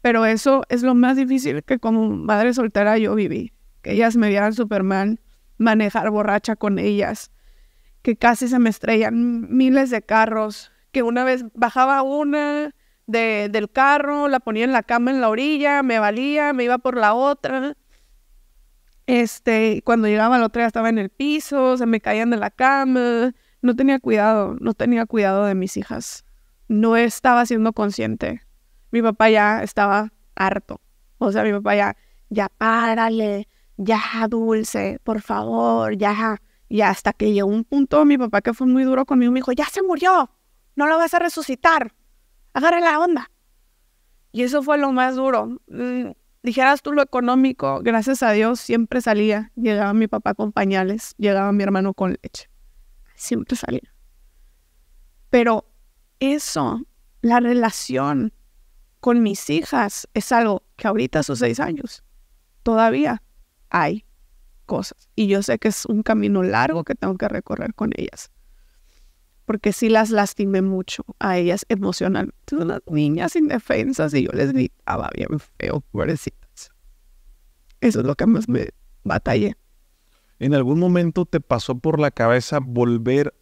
Pero eso es lo más difícil que como madre soltera yo viví, que ellas me vieran Superman, manejar borracha con ellas, que casi se me estrellan miles de carros, que una vez bajaba una de, del carro, la ponía en la cama en la orilla, me valía, me iba por la otra. Este, cuando llegaba la otra ya estaba en el piso, se me caían de la cama, no tenía cuidado, no tenía cuidado de mis hijas. No estaba siendo consciente. Mi papá ya estaba harto. O sea, mi papá ya, ya párale, ya dulce, por favor, ya. Y hasta que llegó un punto, mi papá que fue muy duro conmigo, me dijo, ya se murió, no lo vas a resucitar, agarra la onda. Y eso fue lo más duro. Mm, dijeras tú lo económico, gracias a Dios siempre salía, llegaba mi papá con pañales, llegaba mi hermano con leche siempre salía. Pero eso, la relación con mis hijas, es algo que ahorita a sus seis años todavía hay cosas. Y yo sé que es un camino largo que tengo que recorrer con ellas. Porque sí las lastimé mucho a ellas emocionalmente. Son unas niñas indefensas y yo les gritaba bien feo, pobrecitas. Eso es lo que más me batallé. ¿En algún momento te pasó por la cabeza volver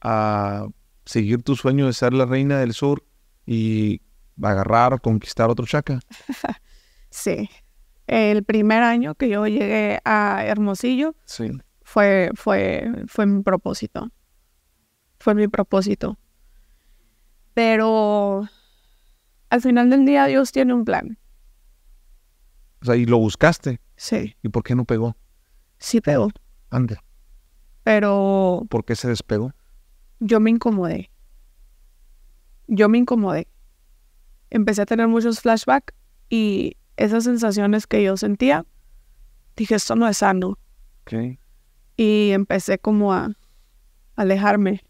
a seguir tu sueño de ser la reina del sur y agarrar, conquistar otro chaca? sí. El primer año que yo llegué a Hermosillo fue, fue, fue mi propósito. Fue mi propósito. Pero al final del día Dios tiene un plan. O sea, y lo buscaste. Sí. ¿Y por qué no pegó? Sí pegó. Ande. Pero. ¿Por qué se despegó? Yo me incomodé. Yo me incomodé. Empecé a tener muchos flashbacks y esas sensaciones que yo sentía, dije, esto no es sano. Okay. Y empecé como a alejarme.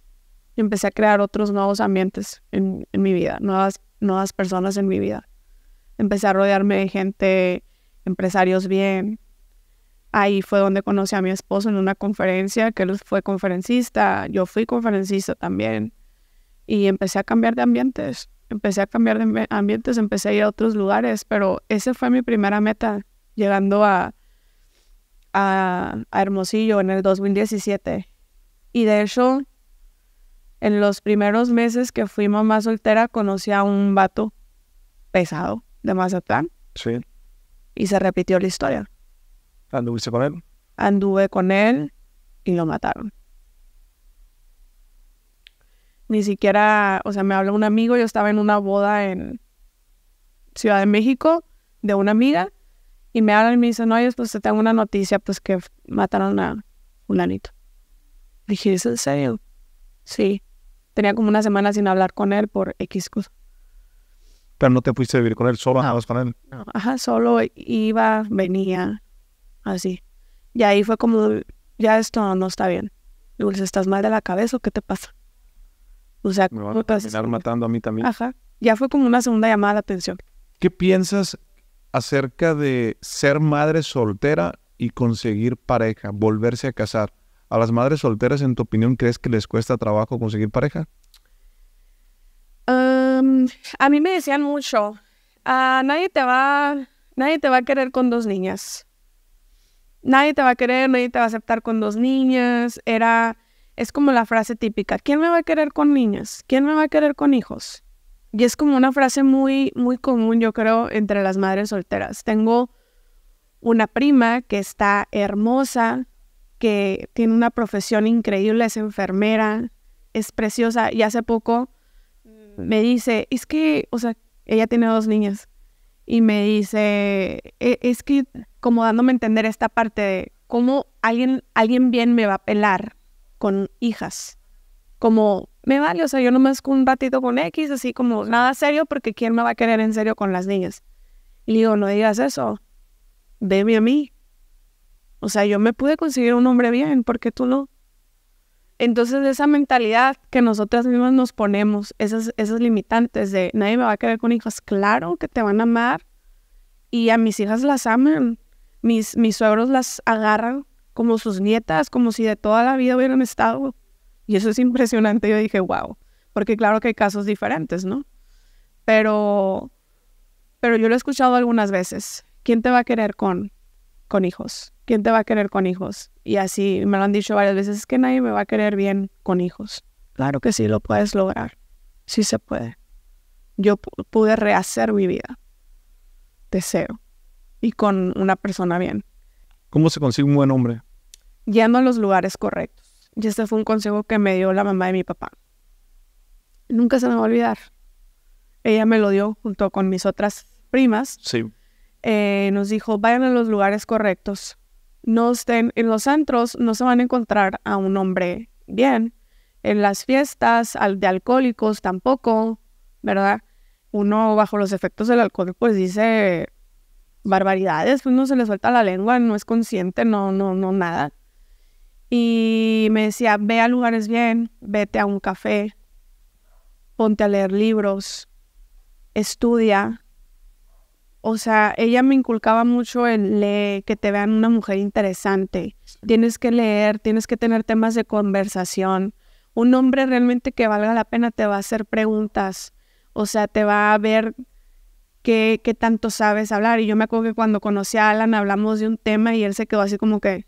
Y empecé a crear otros nuevos ambientes en, en mi vida, nuevas, nuevas personas en mi vida. Empecé a rodearme de gente, empresarios bien, Ahí fue donde conocí a mi esposo en una conferencia, que él fue conferencista, yo fui conferencista también. Y empecé a cambiar de ambientes, empecé a cambiar de ambientes, empecé a ir a otros lugares, pero esa fue mi primera meta, llegando a, a, Hermosillo en el 2017. Y de hecho, en los primeros meses que fui mamá soltera, conocí a un vato pesado de Mazatlán. Sí. Y se repitió la historia. ¿Anduviste con él? Anduve con él y lo mataron. Ni siquiera, o sea, me habló un amigo, yo estaba en una boda en Ciudad de México de una amiga y me hablan y me dicen, ellos pues te tengo una noticia, pues que mataron a un Dije, ¿es en serio? Sí. Tenía como una semana sin hablar con él por X cosa. Pero no te fuiste a vivir con él, solo andabas con él. Ajá, solo iba, venía, así. Y ahí fue como, ya esto no está bien. Dulce, ¿estás mal de la cabeza o qué te pasa? O sea, me van a terminar matando a mí también. Ajá. Ya fue como una segunda llamada de atención. ¿Qué piensas acerca de ser madre soltera y conseguir pareja, volverse a casar? ¿A las madres solteras, en tu opinión, crees que les cuesta trabajo conseguir pareja? Um, a mí me decían mucho, uh, nadie te va, nadie te va a querer con dos niñas nadie te va a querer, nadie te va a aceptar con dos niñas, era, es como la frase típica, ¿quién me va a querer con niñas? ¿Quién me va a querer con hijos? Y es como una frase muy, muy común, yo creo, entre las madres solteras. Tengo una prima que está hermosa, que tiene una profesión increíble, es enfermera, es preciosa, y hace poco me dice, es que, o sea, ella tiene dos niñas, y me dice, e-, es que como dándome a entender esta parte de cómo alguien, alguien bien me va a pelar con hijas. Como, me vale, o sea, yo nomás un ratito con X, así como nada serio, porque ¿quién me va a querer en serio con las niñas? Y le digo, no digas eso, veme a mí. O sea, yo me pude conseguir un hombre bien, ¿por qué tú no? Entonces, esa mentalidad que nosotras mismas nos ponemos, esas, limitantes de nadie me va a querer con hijos, claro que te van a amar. Y a mis hijas las aman. Mis, mis suegros las agarran como sus nietas, como si de toda la vida hubieran estado. Y eso es impresionante. Yo dije, wow. Porque claro que hay casos diferentes, ¿no? Pero, pero yo lo he escuchado algunas veces. ¿Quién te va a querer con? con hijos. ¿Quién te va a querer con hijos? Y así me lo han dicho varias veces, es que nadie me va a querer bien con hijos. Claro que sí, lo puedes lograr. Sí se puede. Yo pude rehacer mi vida. Deseo. Y con una persona bien. ¿Cómo se consigue un buen hombre? Yendo a los lugares correctos. Y este fue un consejo que me dio la mamá de mi papá. Nunca se me va a olvidar. Ella me lo dio junto con mis otras primas. Sí eh, nos dijo, vayan a los lugares correctos. No estén en los centros, no se van a encontrar a un hombre bien. En las fiestas de alcohólicos tampoco, ¿verdad? Uno bajo los efectos del alcohol pues dice barbaridades, pues no se le suelta la lengua, no es consciente, no, no, no, nada. Y me decía, ve a lugares bien, vete a un café, ponte a leer libros, estudia, o sea, ella me inculcaba mucho en que te vean una mujer interesante. Tienes que leer, tienes que tener temas de conversación. Un hombre realmente que valga la pena te va a hacer preguntas. O sea, te va a ver qué, qué tanto sabes hablar. Y yo me acuerdo que cuando conocí a Alan hablamos de un tema y él se quedó así como que,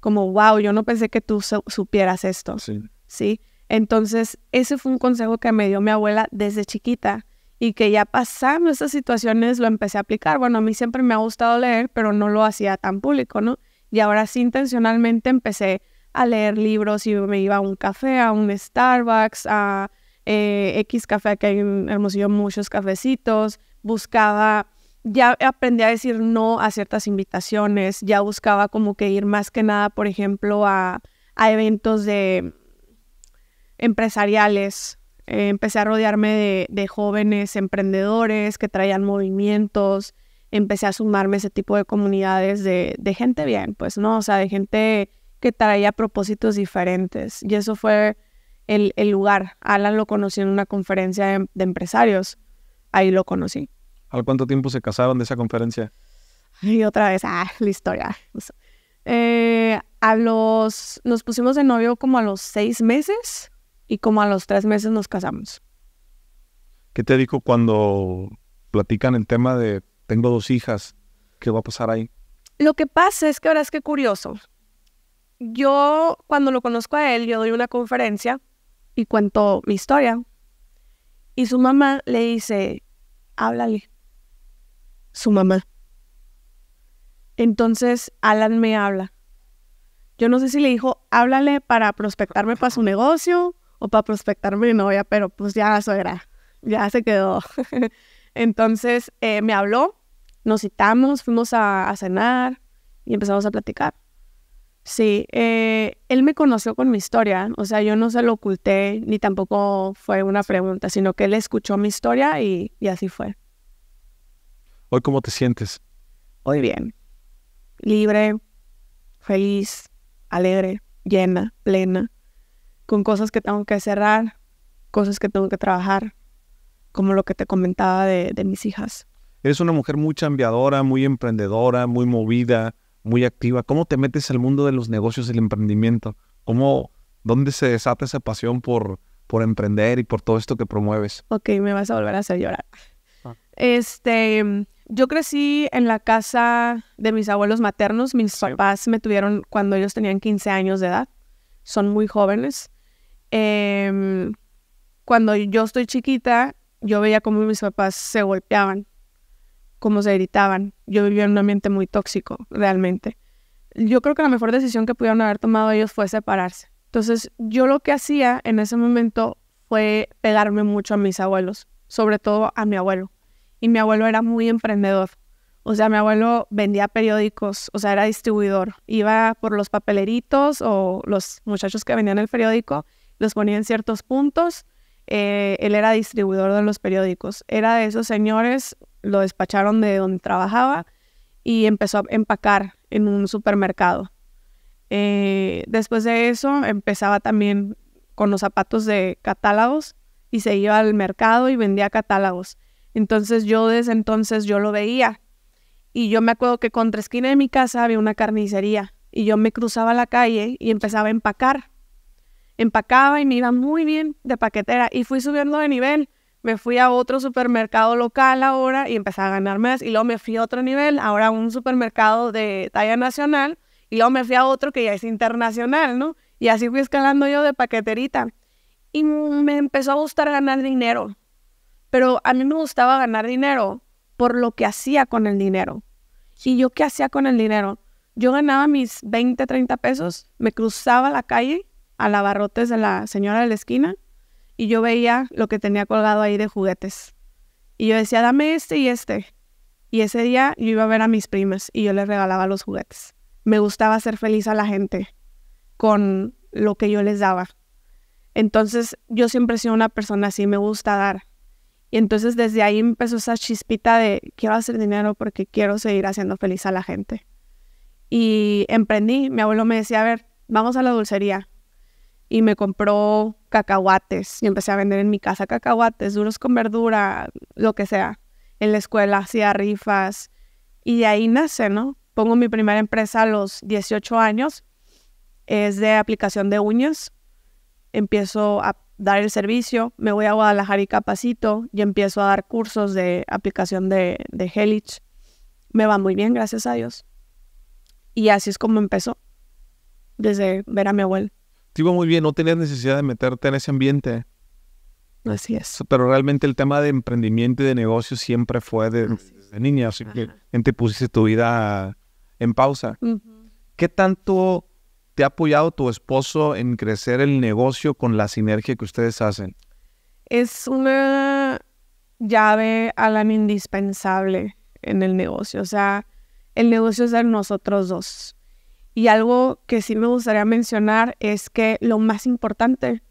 como, wow, yo no pensé que tú supieras esto. Sí. ¿Sí? Entonces, ese fue un consejo que me dio mi abuela desde chiquita y que ya pasando esas situaciones lo empecé a aplicar. Bueno, a mí siempre me ha gustado leer, pero no lo hacía tan público, ¿no? Y ahora sí intencionalmente empecé a leer libros y me iba a un café, a un Starbucks, a eh, X café, que hay ido muchos cafecitos, buscaba, ya aprendí a decir no a ciertas invitaciones, ya buscaba como que ir más que nada, por ejemplo, a, a eventos de empresariales, eh, empecé a rodearme de, de, jóvenes emprendedores que traían movimientos. Empecé a sumarme a ese tipo de comunidades de, de gente bien, pues, ¿no? O sea, de gente que traía propósitos diferentes. Y eso fue el, el lugar. Alan lo conocí en una conferencia de, empresarios. Ahí lo conocí. ¿Al cuánto tiempo se casaron de esa conferencia? Y otra vez, ah, la historia. Eh, a los, nos pusimos de novio como a los seis meses y como a los tres meses nos casamos. ¿Qué te dijo cuando platican el tema de tengo dos hijas? ¿Qué va a pasar ahí? Lo que pasa es que ahora es que curioso. Yo cuando lo conozco a él, yo doy una conferencia y cuento mi historia. Y su mamá le dice, háblale. Su mamá. Entonces Alan me habla. Yo no sé si le dijo, háblale para prospectarme para su negocio o para prospectar mi novia, pero pues ya era. ya se quedó. Entonces eh, me habló, nos citamos, fuimos a, cenar y empezamos a platicar. Sí, eh, él me conoció con mi historia, o sea, yo no se lo oculté ni tampoco fue una pregunta, sino que él escuchó mi historia y así fue. ¿Hoy cómo te sientes? Hoy bien, libre, feliz, alegre, llena, plena con cosas que tengo que cerrar, cosas que tengo que trabajar, como lo que te comentaba de, mis hijas. Eres una mujer muy cambiadora, muy emprendedora, muy movida, muy activa. ¿Cómo te metes al mundo de los negocios y el emprendimiento? ¿Cómo, dónde se desata esa pasión por, por emprender y por todo esto que promueves? Ok, me vas a volver a hacer llorar. Ah. Este, yo crecí en la casa de mis abuelos maternos. Mis sí. papás me tuvieron cuando ellos tenían 15 años de edad. Son muy jóvenes. Em, cuando yo estoy chiquita, yo veía cómo mis papás se golpeaban, cómo se gritaban. Yo vivía en un ambiente muy tóxico, realmente. Yo creo que la mejor decisión que pudieron haber tomado ellos fue separarse. Entonces, yo lo que hacía en ese momento fue pegarme mucho a mis abuelos, sobre todo a mi abuelo. Y mi abuelo era muy emprendedor. O sea, mi abuelo vendía periódicos, o sea, era distribuidor. Iba por los papeleritos o los muchachos que vendían el periódico los ponía en ciertos puntos. Eh, él era distribuidor de los periódicos. Era de esos señores, lo despacharon de donde trabajaba y empezó a empacar en un supermercado. Eh, después de eso empezaba también con los zapatos de catálogos y se iba al mercado y vendía catálogos. Entonces yo desde entonces yo lo veía. Y yo me acuerdo que contra esquina de mi casa había una carnicería y yo me cruzaba la calle y empezaba a empacar empacaba y me iba muy bien de paquetera y fui subiendo de nivel. Me fui a otro supermercado local ahora y empecé a ganar más y luego me fui a otro nivel, ahora a un supermercado de talla nacional y luego me fui a otro que ya es internacional, ¿no? Y así fui escalando yo de paqueterita. Y me empezó a gustar ganar dinero. Pero a mí me gustaba ganar dinero por lo que hacía con el dinero. ¿Y yo qué hacía con el dinero? Yo ganaba mis 20, 30 pesos, me cruzaba la calle la abarrotes de la señora de la esquina y yo veía lo que tenía colgado ahí de juguetes. Y yo decía, dame este y este. Y ese día yo iba a ver a mis primas y yo les regalaba los juguetes. Me gustaba hacer feliz a la gente con lo que yo les daba. Entonces yo siempre he sido una persona así, me gusta dar. Y entonces desde ahí empezó esa chispita de quiero hacer dinero porque quiero seguir haciendo feliz a la gente. Y emprendí, mi abuelo me decía, a ver, vamos a la dulcería y me compró cacahuates y empecé a vender en mi casa cacahuates, duros con verdura, lo que sea. En la escuela hacía rifas y de ahí nace, ¿no? Pongo mi primera empresa a los 18 años, es de aplicación de uñas, empiezo a dar el servicio, me voy a Guadalajara y capacito y empiezo a dar cursos de aplicación de, de Me va muy bien, gracias a Dios. Y así es como empezó, desde ver a mi abuelo te iba muy bien, no tenías necesidad de meterte en ese ambiente. Así es. Pero realmente el tema de emprendimiento y de negocio siempre fue de, niña, así que te pusiste tu vida en pausa. ¿Qué tanto te ha apoyado tu esposo en crecer el negocio con la sinergia que ustedes hacen? Es una llave a la indispensable en el negocio. O sea, el negocio es de nosotros dos. Y algo que sí me gustaría mencionar es que lo más importante,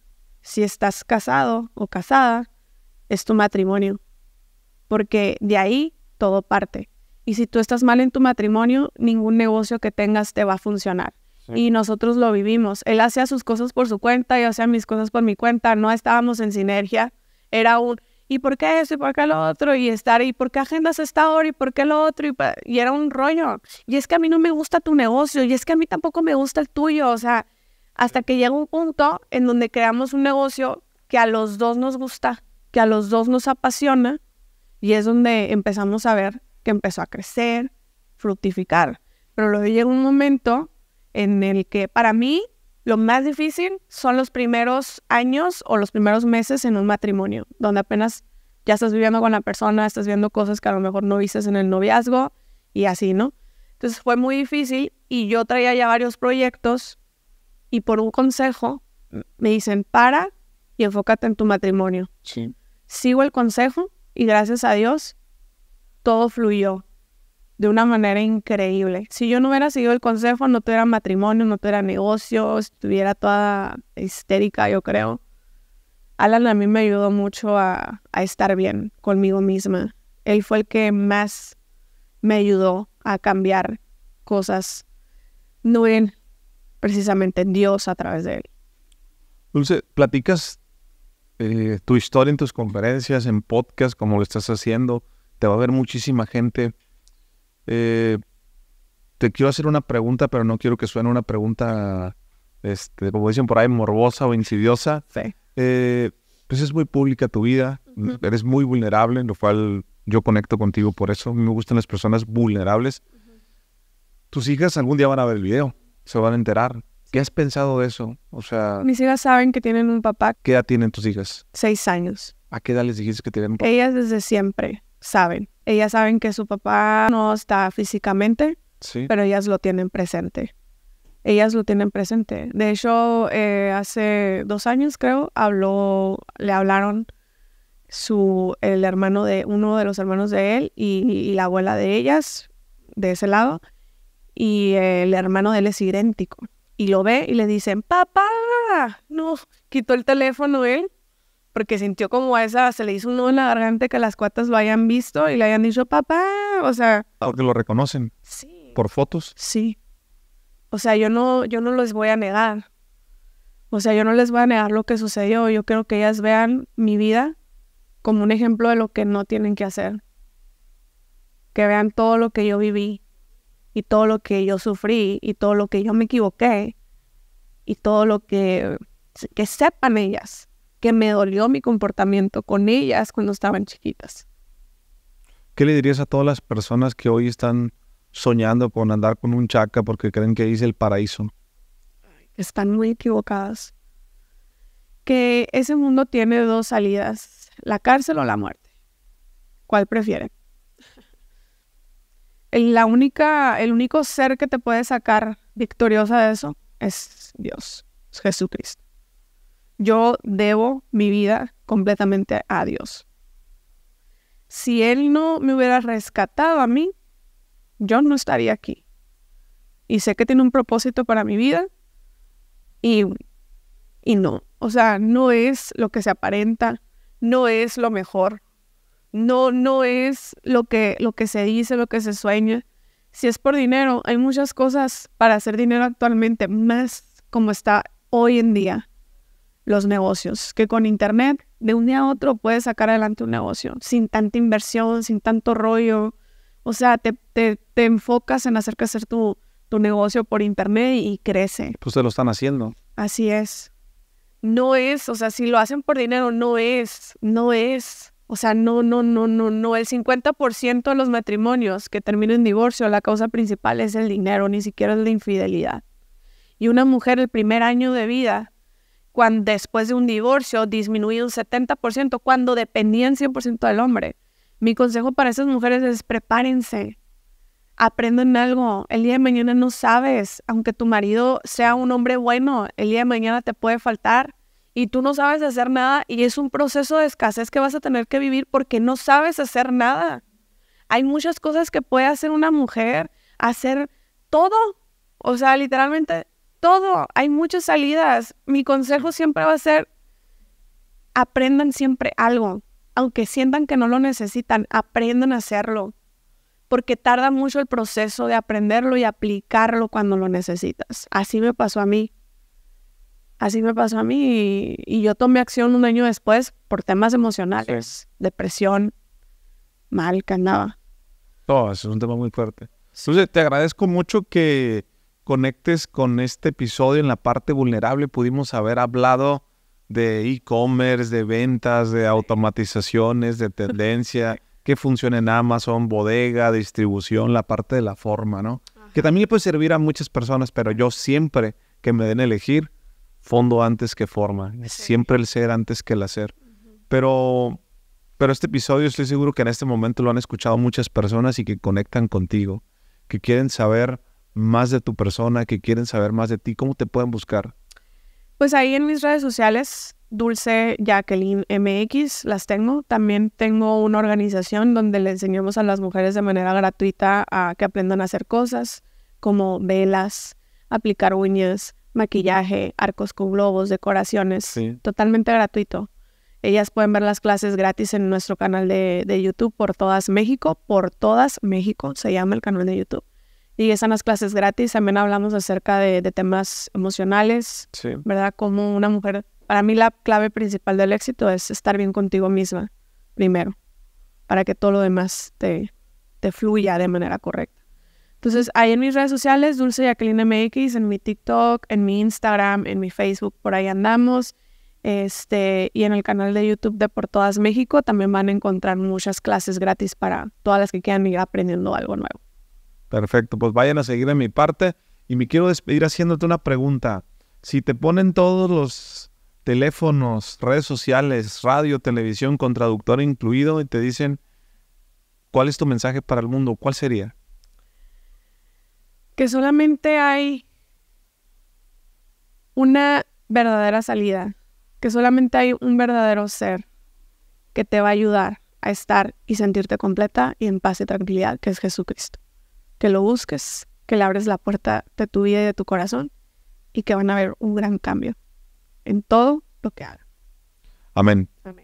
si estás casado o casada, es tu matrimonio, porque de ahí todo parte. Y si tú estás mal en tu matrimonio, ningún negocio que tengas te va a funcionar. Y nosotros lo vivimos. Él hacía sus cosas por su cuenta, yo hacía mis cosas por mi cuenta, no estábamos en sinergia. Era un, ¿y por qué eso? ¿Y por qué lo otro? Y estar, ¿y por qué agendas esta hora? ¿Y por qué lo otro? Y, y, era un rollo. Y es que a mí no me gusta tu negocio, y es que a mí tampoco me gusta el tuyo. O sea, hasta que llega un punto en donde creamos un negocio que a los dos nos gusta, que a los dos nos apasiona, y es donde empezamos a ver que empezó a crecer, fructificar. Pero luego llega un momento en el que para mí lo más difícil son los primeros años o los primeros meses en un matrimonio, donde apenas ya estás viviendo con la persona, estás viendo cosas que a lo mejor no viste en el noviazgo y así, ¿no? Entonces fue muy difícil y yo traía ya varios proyectos y por un consejo me dicen, para y enfócate en tu matrimonio. Sí. Sigo el consejo y gracias a Dios todo fluyó de una manera increíble. Si yo no hubiera seguido el consejo, no tuviera matrimonio, no tuviera negocios, estuviera toda histérica, yo creo. Alan a mí me ayudó mucho a, estar bien conmigo misma. Él fue el que más me ayudó a cambiar cosas. No precisamente en Dios a través de él. Dulce, platicas eh, tu historia en tus conferencias, en podcast, como lo estás haciendo. Te va a ver muchísima gente eh, te quiero hacer una pregunta, pero no quiero que suene una pregunta, este, como dicen por ahí, morbosa o insidiosa. Eh, pues es muy pública tu vida, eres muy vulnerable, en lo cual yo conecto contigo por eso. a mí Me gustan las personas vulnerables. Tus hijas algún día van a ver el video, se van a enterar. ¿Qué has pensado de eso? O sea, mis hijas saben que tienen un papá. ¿Qué edad tienen tus hijas? Seis años. ¿A qué edad les dijiste que tienen un papá? Ellas desde siempre saben. Ellas saben que su papá no está físicamente, pero ellas lo tienen presente. Ellas lo tienen presente. De hecho, eh, hace dos años creo, le hablaron su, el hermano de uno de los hermanos de él y, y la abuela de ellas, de ese lado, y el hermano de él es idéntico. Y lo ve y le dicen, papá, no, quitó el teléfono él porque sintió como a esa, se le hizo un nudo en la garganta que las cuatas lo hayan visto y le hayan dicho, papá, o sea... Ah, porque lo reconocen. Sí. Por fotos. Sí. O sea, yo no, yo no les voy a negar. O sea, yo no les voy a negar lo que sucedió. Yo quiero que ellas vean mi vida como un ejemplo de lo que no tienen que hacer. Que vean todo lo que yo viví y todo lo que yo sufrí y todo lo que yo me equivoqué y todo lo que... Que sepan ellas que me dolió mi comportamiento con ellas cuando estaban chiquitas. ¿Qué le dirías a todas las personas que hoy están soñando con andar con un chaca porque creen que es el paraíso? Están muy equivocadas. Que ese mundo tiene dos salidas, la cárcel o la muerte. ¿Cuál prefieren? La única, el único ser que te puede sacar victoriosa de eso es Dios, Jesucristo. Yo debo mi vida completamente a Dios. Si Él no me hubiera rescatado a mí, yo no estaría aquí. Y sé que tiene un propósito para mi vida y, y no. O sea, no es lo que se aparenta, no es lo mejor, no, no es lo que, lo que se dice, lo que se sueña. Si es por dinero, hay muchas cosas para hacer dinero actualmente, más como está hoy en día los negocios, que con Internet de un día a otro puedes sacar adelante un negocio sin tanta inversión, sin tanto rollo. O sea, te, enfocas en hacer crecer tu, tu negocio por Internet y, crece. Pues se lo están haciendo. Así es. No es, o sea, si lo hacen por dinero, no es, no es. O sea, no, no, no, no, no. El 50% de los matrimonios que terminan en divorcio, la causa principal es el dinero, ni siquiera es la infidelidad. Y una mujer el primer año de vida cuando, después de un divorcio disminuye un 70% cuando dependían 100% del hombre. Mi consejo para esas mujeres es prepárense, aprendan algo. El día de mañana no sabes, aunque tu marido sea un hombre bueno, el día de mañana te puede faltar y tú no sabes hacer nada y es un proceso de escasez que vas a tener que vivir porque no sabes hacer nada. Hay muchas cosas que puede hacer una mujer, hacer todo, o sea, literalmente todo, hay muchas salidas. Mi consejo siempre va a ser, aprendan siempre algo, aunque sientan que no lo necesitan, aprendan a hacerlo, porque tarda mucho el proceso de aprenderlo y aplicarlo cuando lo necesitas. Así me pasó a mí. Así me pasó a mí y, yo tomé acción un año después por temas emocionales, depresión, mal que Todo, eso es un tema muy fuerte. Entonces, te agradezco mucho que conectes con este episodio en la parte vulnerable. Pudimos haber hablado de e-commerce, de ventas, de automatizaciones, de tendencia, que funciona en Amazon, bodega, distribución, la parte de la forma, ¿no? Que también puede servir a muchas personas, pero yo siempre que me den elegir, fondo antes que forma. siempre el ser antes que el hacer. Pero, pero este episodio estoy seguro que en este momento lo han escuchado muchas personas y que conectan contigo, que quieren saber más de tu persona, que quieren saber más de ti, ¿cómo te pueden buscar? Pues ahí en mis redes sociales, Dulce Jacqueline MX, las tengo. También tengo una organización donde le enseñamos a las mujeres de manera gratuita a que aprendan a hacer cosas como velas, aplicar uñas, maquillaje, arcos con globos, decoraciones, totalmente gratuito. Ellas pueden ver las clases gratis en nuestro canal de YouTube por todas México, por todas México se llama el canal de YouTube. Y están las clases gratis. También hablamos acerca de, temas emocionales, ¿verdad? Como una mujer. Para mí, la clave principal del éxito es estar bien contigo misma, primero, para que todo lo demás te, te fluya de manera correcta. Entonces, ahí en mis redes sociales, Dulce Jacqueline MX, en mi TikTok, en mi Instagram, en mi Facebook, por ahí andamos. Este, y en el canal de YouTube de Por Todas México también van a encontrar muchas clases gratis para todas las que quieran ir aprendiendo algo nuevo. Perfecto, pues vayan a seguir en mi parte y me quiero despedir haciéndote una pregunta. Si te ponen todos los teléfonos, redes sociales, radio, televisión, con traductor incluido y te dicen, ¿cuál es tu mensaje para el mundo? ¿Cuál sería? Que solamente hay una verdadera salida, que solamente hay un verdadero ser que te va a ayudar a estar y sentirte completa y en paz y tranquilidad, que es Jesucristo que lo busques, que le abres la puerta de tu vida y de tu corazón y que van a ver un gran cambio en todo lo que haga. Amén. Amén.